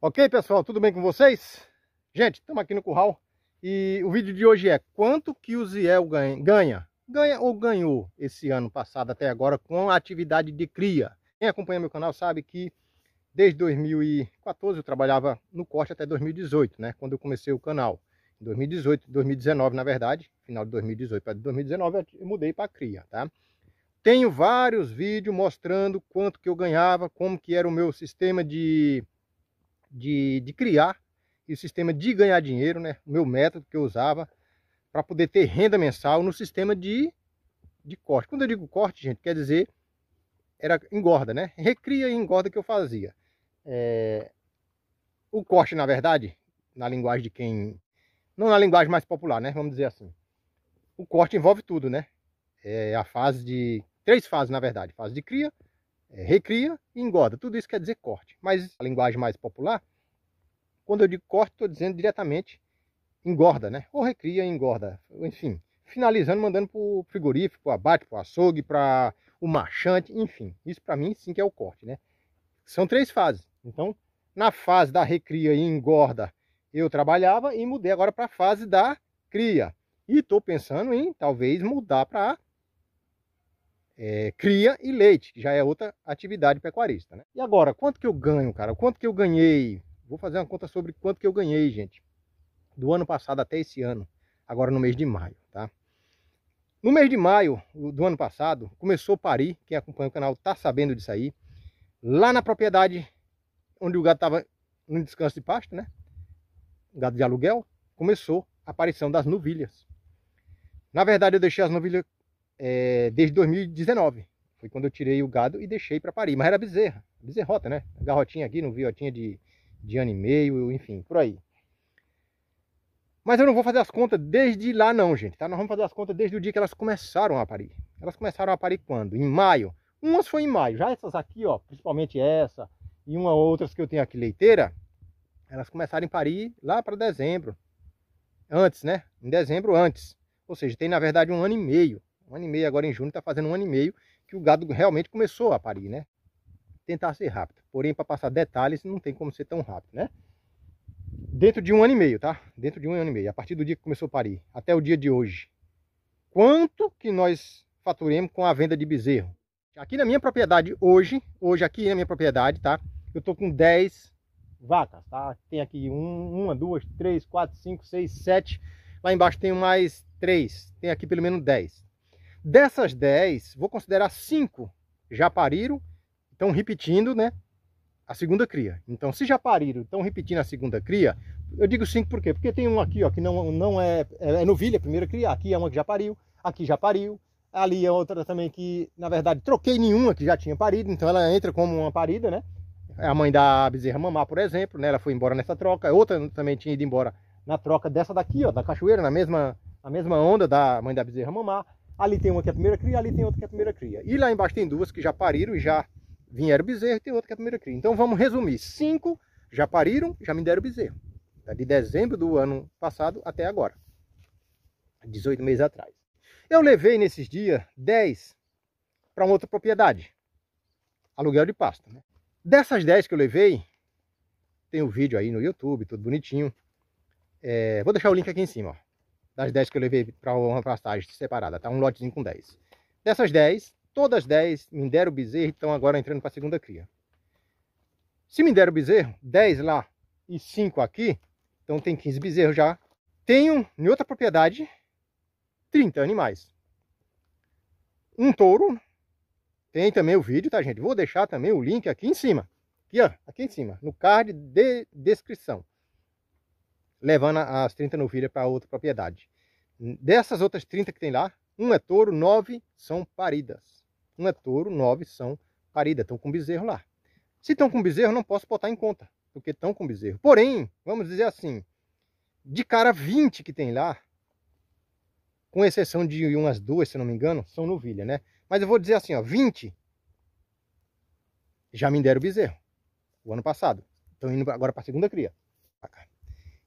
Ok, pessoal? Tudo bem com vocês? Gente, estamos aqui no curral e o vídeo de hoje é quanto que o Ziel ganha, ganha, ou ganhou esse ano passado até agora com a atividade de cria. Quem acompanha meu canal sabe que desde 2014 eu trabalhava no corte até 2018, né? Quando eu comecei o canal. Em 2018, 2019 na verdade, final de 2018 para 2019 eu mudei para cria, tá? Tenho vários vídeos mostrando quanto que eu ganhava, como que era o meu sistema de de, de criar o sistema de ganhar dinheiro, né? O meu método que eu usava para poder ter renda mensal no sistema de, de corte. Quando eu digo corte, gente, quer dizer era engorda, né? Recria e engorda que eu fazia. É... O corte, na verdade, na linguagem de quem... Não na linguagem mais popular, né? Vamos dizer assim. O corte envolve tudo, né? É a fase de... Três fases, na verdade. Fase de cria, é, recria e engorda. Tudo isso quer dizer corte. Mas a linguagem mais popular, quando eu digo corte, estou dizendo diretamente engorda, né? Ou recria e engorda. Enfim, finalizando, mandando para o frigorífico, para o abate, para o açougue, para o marchante, enfim. Isso para mim sim que é o corte, né? São três fases. Então, na fase da recria e engorda, eu trabalhava e mudei agora para a fase da cria. E estou pensando em talvez mudar para é, cria e leite, que já é outra atividade pecuarista. Né? E agora, quanto que eu ganho, cara? Quanto que eu ganhei? Vou fazer uma conta sobre quanto que eu ganhei, gente, do ano passado até esse ano, agora no mês de maio, tá? No mês de maio do ano passado, começou a parir, quem acompanha o canal tá sabendo disso aí, lá na propriedade onde o gado estava no descanso de pasto, né? Gado de aluguel, começou a aparição das novilhas. Na verdade, eu deixei as novilhas é, desde 2019. Foi quando eu tirei o gado e deixei para parir. Mas era bezerra, bezerrota, né? Garrotinha aqui, não viotinha de, de ano e meio, enfim, por aí. Mas eu não vou fazer as contas desde lá não, gente, tá? Nós vamos fazer as contas desde o dia que elas começaram a parir. Elas começaram a parir quando? Em maio. Umas foi em maio, já essas aqui, ó, principalmente essa e uma outras que eu tenho aqui leiteira, elas começaram a parir lá para dezembro. Antes, né? Em dezembro antes. Ou seja, tem na verdade um ano e meio. Um ano e meio agora em junho, está fazendo um ano e meio que o gado realmente começou a parir, né? Tentar ser rápido. Porém, para passar detalhes, não tem como ser tão rápido, né? Dentro de um ano e meio, tá? Dentro de um ano e meio. A partir do dia que começou a parir até o dia de hoje. Quanto que nós faturemos com a venda de bezerro? Aqui na minha propriedade hoje, hoje aqui na é minha propriedade, tá? Eu tô com 10 vacas, tá? Tem aqui um, uma, duas, três, quatro, cinco, seis, sete. Lá embaixo tem mais três. Tem aqui pelo menos 10. Dessas 10, vou considerar 5 já pariram, estão repetindo, né? A segunda cria. Então, se já pariram, estão repetindo a segunda cria, eu digo 5 por quê? Porque tem um aqui, ó, que não, não é, é, é novilha, a primeira cria, aqui é uma que já pariu, aqui já pariu, ali é outra também que, na verdade, troquei nenhuma que já tinha parido, então ela entra como uma parida, né? A mãe da bezerra mamá, por exemplo, né? Ela foi embora nessa troca, outra também tinha ido embora na troca dessa daqui, ó, da cachoeira, na mesma, na mesma onda da mãe da bezerra mamá. Ali tem uma que é a primeira cria, ali tem outra que é a primeira cria. E lá embaixo tem duas que já pariram e já vieram bezerro, e tem outra que é a primeira cria. Então vamos resumir, cinco já pariram, já me deram bezerro. Tá? De dezembro do ano passado até agora, 18 meses atrás. Eu levei nesses dias 10 para uma outra propriedade, aluguel de pasto. Né? Dessas 10 que eu levei, tem o um vídeo aí no YouTube, tudo bonitinho. É, vou deixar o link aqui em cima, ó das 10 que eu levei para uma pastagem separada, tá? Um lotezinho com 10. Dessas 10, todas 10 me deram bezerro e estão agora entrando para a segunda cria. Se me deram bezerro, 10 lá e 5 aqui, então tem 15 bezerros já. Tenho em outra propriedade 30 animais. Um touro, tem também o vídeo, tá gente? Vou deixar também o link aqui em cima. Aqui, ó, aqui em cima, no card de descrição levando as 30 novilhas para outra propriedade. Dessas outras 30 que tem lá, um é touro, nove são paridas. Um é touro, nove são paridas. Estão com bezerro lá. Se estão com bezerro, não posso botar em conta, porque estão com bezerro. Porém, vamos dizer assim, de cara 20 que tem lá, com exceção de umas duas, se não me engano, são novilha, né? Mas eu vou dizer assim, ó, 20 já me deram bezerro o ano passado. Estão indo agora para a segunda cria.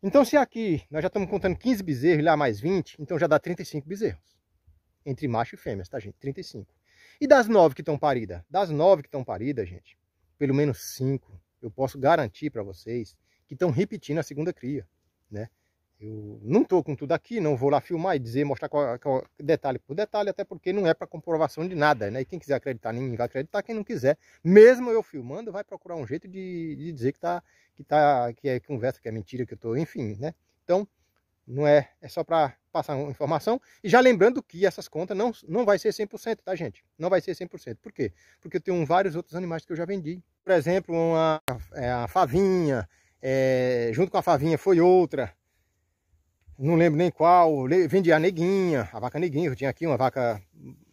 Então se aqui nós já estamos contando 15 bezerros, e lá mais 20, então já dá 35 bezerros. Entre macho e fêmeas, tá gente? 35. E das 9 que estão paridas? Das 9 que estão paridas, gente, pelo menos 5 eu posso garantir para vocês que estão repetindo a segunda cria, né? Eu não estou com tudo aqui, não vou lá filmar e dizer, mostrar qual, qual, detalhe por detalhe, até porque não é para comprovação de nada, né? E quem quiser acreditar em mim vai acreditar, quem não quiser, mesmo eu filmando, vai procurar um jeito de, de dizer que, tá, que, tá, que é conversa, que é mentira, que eu estou, enfim, né? Então, não é, é só para passar uma informação. E já lembrando que essas contas não, não vai ser 100%, tá, gente? Não vai ser 100%. Por quê? Porque eu tenho vários outros animais que eu já vendi. Por exemplo, uma, é, a favinha, é, junto com a favinha foi outra, não lembro nem qual, vendia a neguinha, a vaca neguinha, eu tinha aqui uma vaca,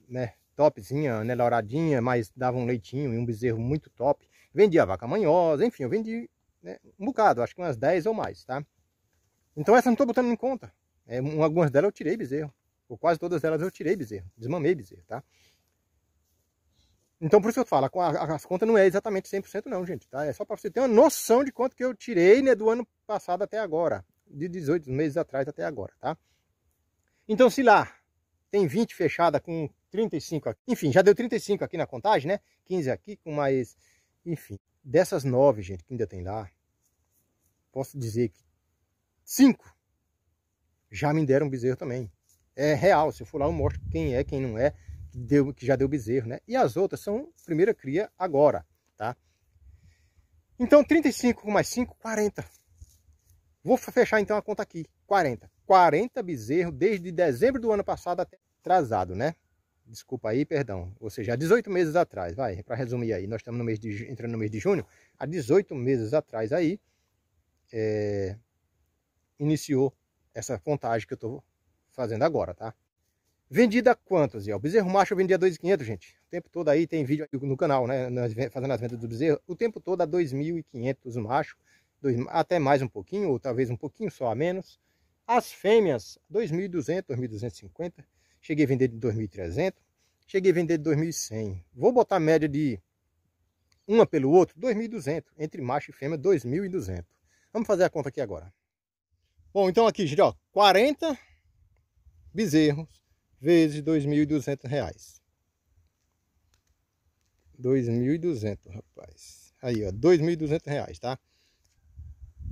né, topzinha, né, douradinha, mas dava um leitinho e um bezerro muito top. Vendia a vaca manhosa, enfim, eu vendi né, um bocado, acho que umas 10 ou mais, tá? Então essa não estou botando em conta. É, algumas delas eu tirei bezerro, ou quase todas delas eu tirei bezerro, desmamei bezerro, tá? Então por isso que eu falo, as contas não é exatamente 100% não, gente, tá? É só para você ter uma noção de quanto que eu tirei, né, do ano passado até agora de 18 meses atrás até agora, tá? Então, se lá tem 20 fechada com 35 aqui, enfim, já deu 35 aqui na contagem, né? 15 aqui com mais, enfim, dessas 9, gente, que ainda tem lá, posso dizer que 5 já me deram bezerro também. É real, se eu for lá eu mostro quem é, quem não é, que, deu, que já deu bezerro, né? E as outras são primeira cria agora, tá? Então, 35 com mais 5, 40. Vou fechar então a conta aqui, 40. 40 bezerros desde dezembro do ano passado até atrasado, né? Desculpa aí, perdão. Ou seja, há 18 meses atrás, vai, para resumir aí, nós estamos no mês de, entrando no mês de junho, há 18 meses atrás aí, é, iniciou essa contagem que eu estou fazendo agora, tá? Vendida quantos, Zé? O bezerro macho eu vendia 2.500, gente. O tempo todo aí tem vídeo no canal, né? fazendo as vendas do bezerro. O tempo todo a 2.500 o macho até mais um pouquinho, ou talvez um pouquinho só a menos. As fêmeas, 2.200, 2.250. Cheguei a vender de 2.300. Cheguei a vender de 2.100. Vou botar a média de uma pelo outro, 2.200. Entre macho e fêmea, 2.200. Vamos fazer a conta aqui agora. Bom, então aqui, gente, ó, 40 bezerros vezes 2.200 reais. 2.200, rapaz. Aí, ó, 2.200 reais, tá?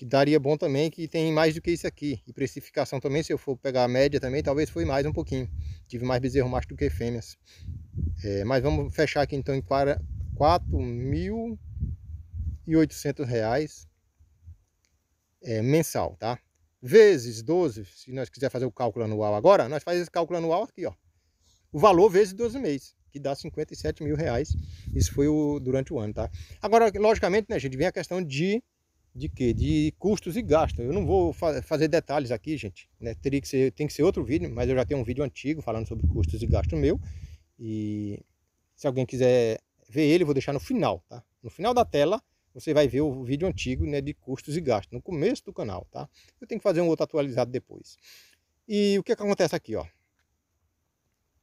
que daria bom também, que tem mais do que isso aqui. E precificação também, se eu for pegar a média também, talvez foi mais um pouquinho. Tive mais bezerro macho do que fêmeas. É, mas vamos fechar aqui então em R$ 4.800 é, mensal, tá? Vezes 12, se nós quiser fazer o cálculo anual agora, nós fazemos esse cálculo anual aqui, ó. O valor vezes 12 meses que dá 57 mil reais. Isso foi o, durante o ano, tá? Agora, logicamente, né, gente, vem a questão de de quê? De custos e gastos. Eu não vou fa fazer detalhes aqui, gente. Né? Teria que ser, tem que ser outro vídeo, mas eu já tenho um vídeo antigo falando sobre custos e gastos meu. E se alguém quiser ver ele, vou deixar no final, tá? No final da tela, você vai ver o vídeo antigo, né, de custos e gastos, no começo do canal, tá? Eu tenho que fazer um outro atualizado depois. E o que, é que acontece aqui, ó?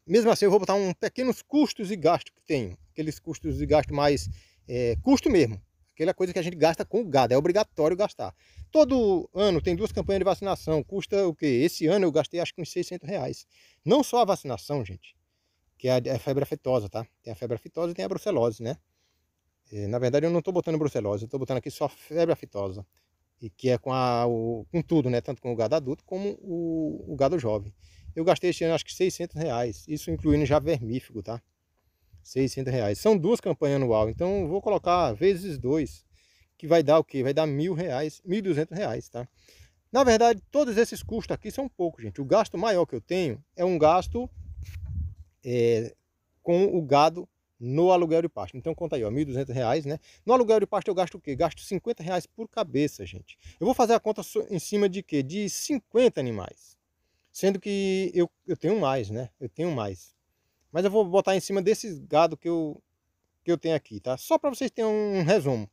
Mesmo assim, eu vou botar um pequenos custos e gastos que tenho, aqueles custos e gastos mais é, custo mesmo, aquela coisa que a gente gasta com o gado, é obrigatório gastar. Todo ano tem duas campanhas de vacinação, custa o quê? Esse ano eu gastei acho que uns 600 reais. Não só a vacinação, gente, que é, é a febre afetosa, tá? Tem a febre afetosa e tem a brucelose, né? E, é, na verdade eu não estou botando brucelose, eu estou botando aqui só febre afetosa, e que é com, a, o, com tudo, né? Tanto com o gado adulto como o, o gado jovem. Eu gastei esse ano acho que 600 reais, isso incluindo já vermífugo, tá? 600 reais. São duas campanhas anual, então vou colocar vezes dois, que vai dar o que? Vai dar mil reais, mil duzentos reais, tá? Na verdade, todos esses custos aqui são poucos, gente. O gasto maior que eu tenho é um gasto é, com o gado no aluguel de pasto. Então conta aí, ó, 1.200 reais, né? No aluguel de pasto eu gasto o quê? Gasto 50 reais por cabeça, gente. Eu vou fazer a conta em cima de quê? De 50 animais. Sendo que eu, eu tenho mais, né? Eu tenho mais. Mas eu vou botar em cima desses gado que eu, que eu tenho aqui, tá? Só para vocês terem um resumo.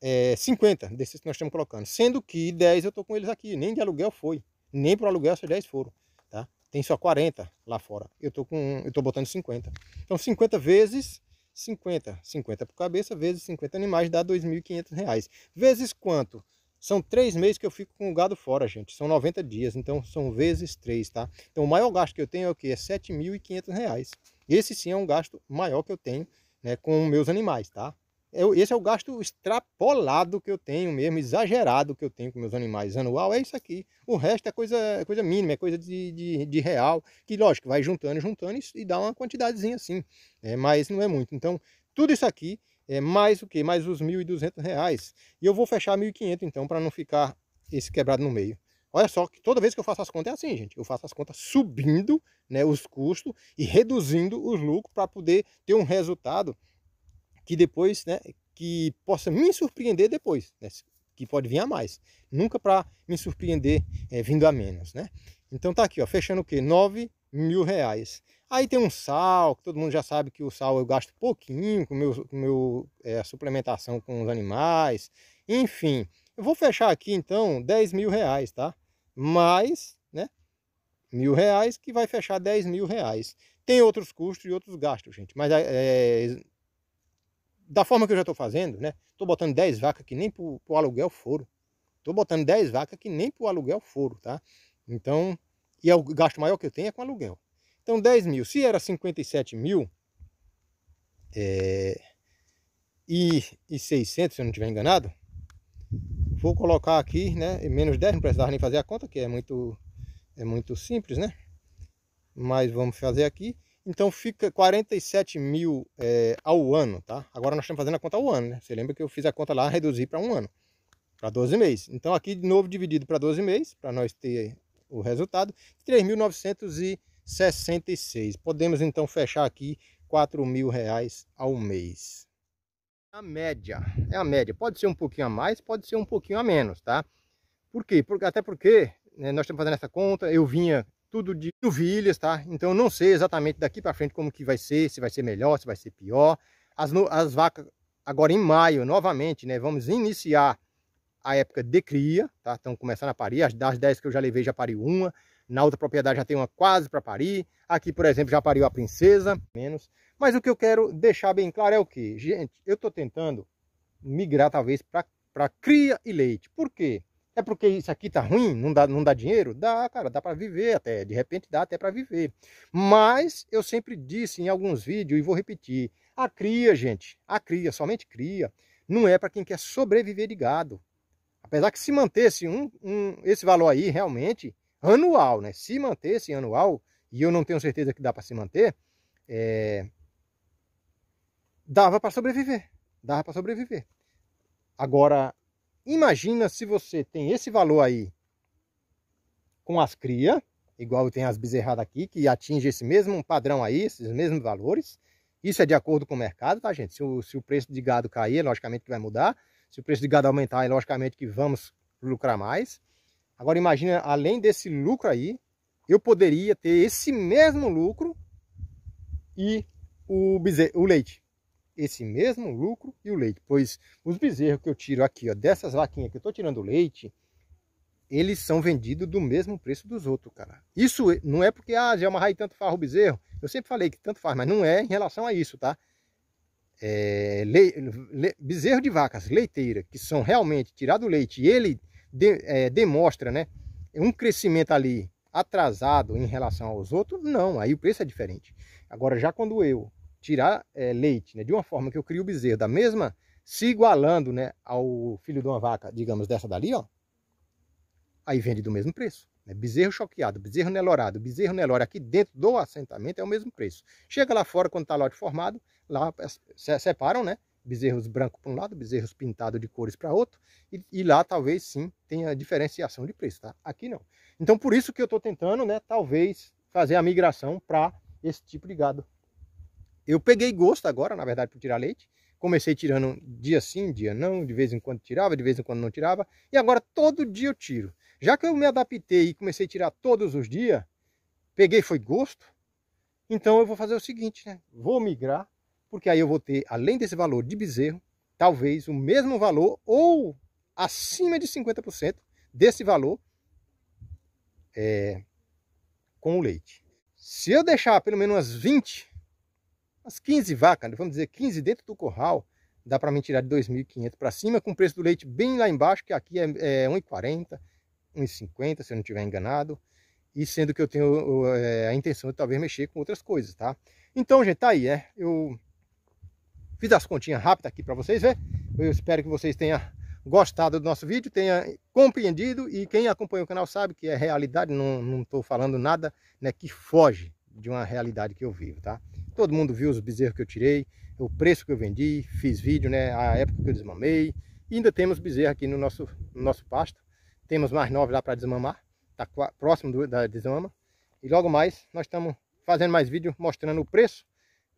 É, 50 desses que nós estamos colocando. Sendo que 10 eu estou com eles aqui. Nem de aluguel foi. Nem para aluguel esses 10 foram, tá? Tem só 40 lá fora. Eu estou botando 50. Então 50 vezes 50. 50 por cabeça vezes 50 animais dá R$ 2.500. Vezes quanto? São três meses que eu fico com o gado fora, gente. São 90 dias, então são vezes três, tá? Então o maior gasto que eu tenho é o quê? É R$ 7.500. Esse sim é um gasto maior que eu tenho né, com meus animais, tá? Eu, é esse é o gasto extrapolado que eu tenho mesmo, exagerado que eu tenho com meus animais anual, é isso aqui. O resto é coisa, é coisa mínima, é coisa de, de, de real, que lógico, vai juntando, juntando e, e dá uma quantidadezinha assim, né? mas não é muito. Então, tudo isso aqui é, mais o que? Mais os R$ 1.200. E eu vou fechar R$ 1.500 então, para não ficar esse quebrado no meio. Olha só que toda vez que eu faço as contas é assim, gente. Eu faço as contas subindo né, os custos e reduzindo os lucros para poder ter um resultado que depois, né, que possa me surpreender depois, né, que pode vir a mais. Nunca para me surpreender é, vindo a menos, né? Então tá aqui, ó, fechando o quê? 9 mil reais. Aí tem um sal, que todo mundo já sabe que o sal eu gasto pouquinho com meu, com meu é, suplementação com os animais, enfim. Eu vou fechar aqui então 10 mil reais, tá? Mais, né? Mil reais que vai fechar 10 mil reais. Tem outros custos e outros gastos, gente. Mas é, é da forma que eu já estou fazendo, né? Estou botando 10 vacas que nem para o aluguel foro. Estou botando 10 vacas que nem para o aluguel foro, tá? Então, e é o gasto maior que eu tenho é com aluguel. Então 10 mil. Se era 57 mil é, e, e 600, se eu não estiver enganado, vou colocar aqui, né? Menos 10, não precisava nem fazer a conta, que é muito, é muito simples, né? Mas vamos fazer aqui. Então fica 47 mil é, ao ano, tá? Agora nós estamos fazendo a conta ao ano, né? Você lembra que eu fiz a conta lá, reduzi para um ano, para 12 meses. Então aqui de novo dividido para 12 meses, para nós ter o resultado, 3.966. Podemos então fechar aqui R$ reais ao mês. A média, é a média. Pode ser um pouquinho a mais, pode ser um pouquinho a menos, tá? Por quê? Por, até porque né, nós estamos fazendo essa conta, eu vinha tudo de novilhas, tá? Então eu não sei exatamente daqui para frente como que vai ser, se vai ser melhor, se vai ser pior. As, as vacas agora em maio, novamente, né? Vamos iniciar a época de cria, tá? Estão começando a parir, as das 10 que eu já levei já pariu uma, na outra propriedade já tem uma quase para parir, aqui, por exemplo, já pariu a princesa, menos. Mas o que eu quero deixar bem claro é o que? Gente, eu estou tentando migrar talvez para cria e leite. Por quê? É porque isso aqui tá ruim, não dá, não dá dinheiro? Dá, cara, dá para viver até, de repente dá até para viver. Mas eu sempre disse em alguns vídeos e vou repetir, a cria, gente, a cria, somente cria, não é para quem quer sobreviver de gado. Apesar que se mantesse um, um, esse valor aí realmente anual, né? Se mantesse anual, e eu não tenho certeza que dá para se manter, é... dava para sobreviver. Dava para sobreviver. Agora, imagina se você tem esse valor aí com as crias, igual tem as bezerradas aqui, que atinge esse mesmo padrão aí, esses mesmos valores. Isso é de acordo com o mercado, tá, gente? Se o, se o preço de gado cair, é logicamente que vai mudar. Se o preço de gado aumentar, é logicamente que vamos lucrar mais. Agora imagina, além desse lucro aí, eu poderia ter esse mesmo lucro e o, bezerro, o leite. Esse mesmo lucro e o leite. Pois os bezerros que eu tiro aqui, ó, dessas vaquinhas que eu estou tirando o leite, eles são vendidos do mesmo preço dos outros, cara. Isso não é porque, ah, já Rai tanto faz o bezerro. Eu sempre falei que tanto faz, mas não é em relação a isso, tá? é, le, le, bezerro de vacas leiteira, que são realmente tirado o leite, e ele de, é, demonstra né, um crescimento ali atrasado em relação aos outros, não, aí o preço é diferente. Agora, já quando eu tirar é, leite né, de uma forma que eu crio o bezerro, da mesma, se igualando né, ao filho de uma vaca, digamos, dessa dali, ó, aí vende do mesmo preço. Né? Bezerro choqueado, bezerro nelorado, bezerro nelore aqui dentro do assentamento é o mesmo preço. Chega lá fora, quando está lote formado, lá separam, né? Bezerros brancos para um lado, bezerros pintados de cores para outro, e, e, lá talvez sim tenha diferenciação de preço, tá? Aqui não. Então por isso que eu estou tentando, né, talvez fazer a migração para esse tipo de gado. Eu peguei gosto agora, na verdade, para tirar leite, Comecei tirando dia sim, dia não, de vez em quando tirava, de vez em quando não tirava. E agora todo dia eu tiro. Já que eu me adaptei e comecei a tirar todos os dias, peguei foi gosto, então eu vou fazer o seguinte, né? Vou migrar, porque aí eu vou ter, além desse valor de bezerro, talvez o mesmo valor ou acima de 50% desse valor é, com o leite. Se eu deixar pelo menos umas 20 as 15 vacas, né, vamos dizer 15 dentro do corral dá para me tirar de 2.500 para cima, com o preço do leite bem lá embaixo, que aqui é, é 1,40, 1,50, se eu não estiver enganado, e sendo que eu tenho é, a intenção de talvez mexer com outras coisas, tá? Então, gente, tá aí, é Eu fiz as continhas rápidas aqui para vocês ver, né? eu espero que vocês tenham gostado do nosso vídeo, tenha compreendido, e quem acompanha o canal sabe que é realidade, não estou falando nada né, que foge de uma realidade que eu vivo, tá? Todo mundo viu os bezerros que eu tirei, o preço que eu vendi, fiz vídeo, né? A época que eu desmamei. E ainda temos bezerro aqui no nosso, no nosso pasto. Temos mais nove lá para desmamar. Está próximo do, da desmama. E logo mais nós estamos fazendo mais vídeo mostrando o preço,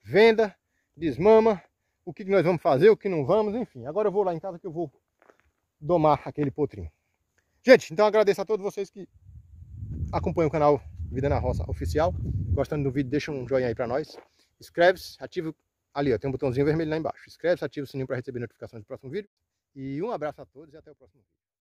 venda, desmama, o que, que nós vamos fazer, o que não vamos, enfim. Agora eu vou lá em casa que eu vou domar aquele potrinho. Gente, então agradeço a todos vocês que acompanham o canal Vida na Roça Oficial. Gostando do vídeo, deixa um joinha aí para nós. Inscreve-se, ativa ali, ó, tem um botãozinho vermelho lá embaixo. Inscreve-se, ativa o sininho para receber notificações do próximo vídeo. E um abraço a todos e até o próximo vídeo.